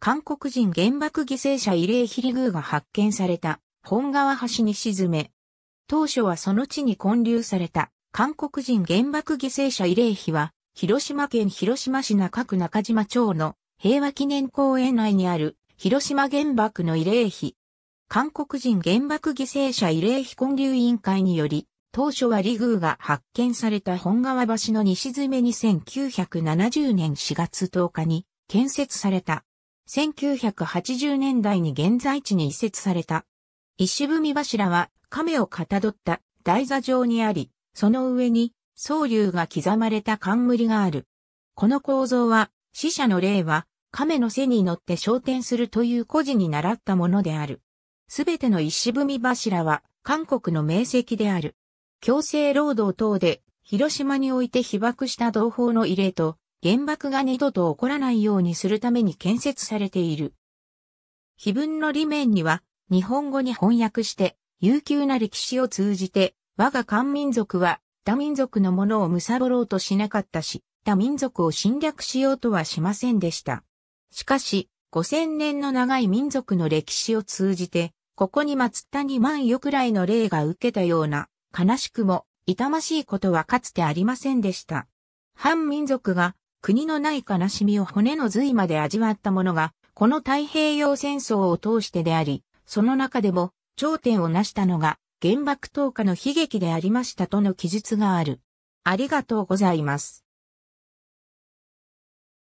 韓国人原爆犠牲者慰霊碑リグーが発見された本川橋に沈め、当初はその地に建立された韓国人原爆犠牲者慰霊碑は、広島県広島市中区中島町の平和記念公園内にある広島原爆の慰霊碑。韓国人原爆犠牲者慰霊碑建立委員会により、当初はリグーが発見された本川橋の西詰めに1970年4月10日に建設された1980年代に現在地に移設された。石踏み柱は亀をかたどった台座状にあり、その上に僧侶が刻まれた冠がある。この構造は死者の霊は亀の背に乗って昇天するという故事に習ったものである。すべての石踏み柱は韓国の名石である。強制労働等で広島において被爆した同胞の慰霊と原爆が二度と起こらないようにするために建設されている。碑文の理面には、日本語に翻訳して、悠久な歴史を通じて、我が漢民族は、他民族のものを貪ろうとしなかったし、他民族を侵略しようとはしませんでした。しかし、五千年の長い民族の歴史を通じて、ここに祀った二万余くらいの霊が受けたような、悲しくも、痛ましいことはかつてありませんでした。反民族が国のない悲しみを骨の髄まで味わったものが、この太平洋戦争を通してであり、その中でも頂点を成したのが原爆投下の悲劇でありましたとの記述がある。ありがとうございます。